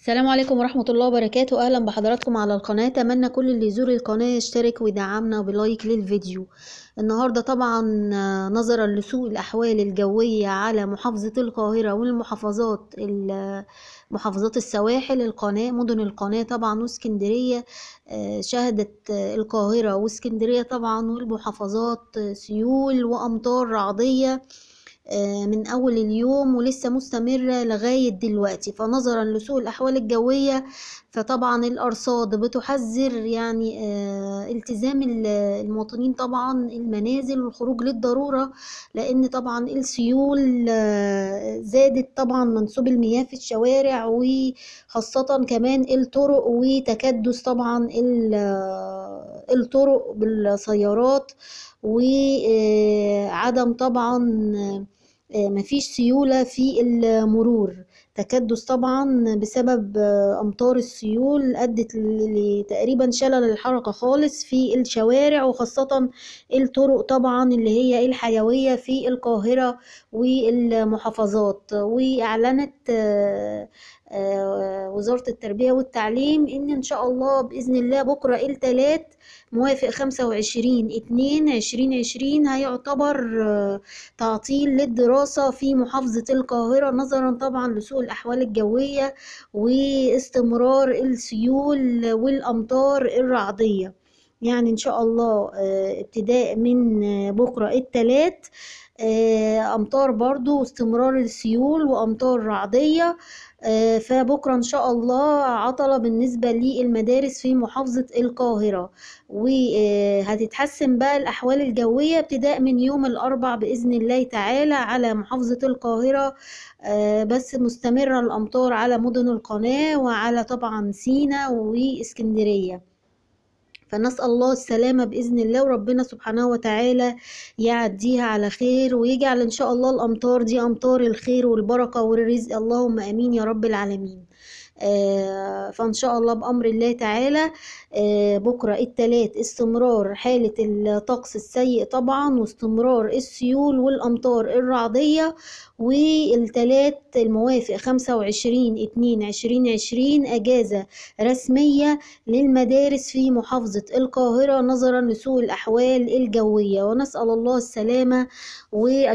السلام عليكم ورحمة الله وبركاته أهلا بحضراتكم على القناة أتمنى كل اللي يزور القناة يشترك ويدعمنا بلايك للفيديو النهاردة طبعا آه، نظرا لسوء الأحوال الجوية على محافظة القاهرة والمحافظات آه، محافظات السواحل القناة مدن القناة طبعا واسكندرية آه، شهدت القاهرة واسكندرية طبعا والمحافظات سيول وأمطار رعدية آه، من أول اليوم ولسه مستمرة لغاية دلوقتي فنظرا لسوء الأحوال الجوية فطبعا الأرصاد بتحذر يعني آه، التزام المواطنين طبعا المنازل والخروج للضرورة لأن طبعا السيول آه، زادت طبعا منسوب المياه في الشوارع وخاصة كمان الطرق وتكدس طبعا الطرق بالسيارات وعدم طبعا آه، مفيش سيولة في المرور تكدس طبعا بسبب آه، أمطار السيول أدت لتقريبا شلل الحركة خالص في الشوارع وخاصة الطرق طبعا اللي هي الحيوية في القاهرة والمحافظات وأعلنت آه، آه، وزارة التربية والتعليم إن إن شاء الله بإذن الله بكرة التلات موافق خمسة وعشرين اتنين عشرين عشرين هيعتبر آه، تعطيل للدراسة في محافظة القاهرة نظرا طبعا لسوء الأحوال الجوية واستمرار السيول والأمطار الرعدية يعني إن شاء الله آه، ابتداء من بكرة التلات آه، امطار برضو واستمرار السيول وامطار رعديه آه، فبكره ان شاء الله عطله بالنسبه للمدارس في محافظه القاهره وهتتحسن آه، بقى الاحوال الجويه ابتداء من يوم الاربع باذن الله تعالى على محافظه القاهره بس مستمره الامطار على مدن القناه وعلى طبعا سينا واسكندريه فنسأل الله السلامة بإذن الله وربنا سبحانه وتعالى يعديها على خير ويجعل إن شاء الله الأمطار دي أمطار الخير والبركة والرزق اللهم آمين يا رب العالمين آه، فان شاء الله بامر الله تعالى آه، بكره التلات استمرار حاله الطقس السيء طبعا واستمرار السيول والامطار الرعديه والتلات الموافق خمسة وعشرين اتنين عشرين عشرين اجازه رسميه للمدارس في محافظه القاهره نظرا لسوء الاحوال الجويه ونسال الله السلامه و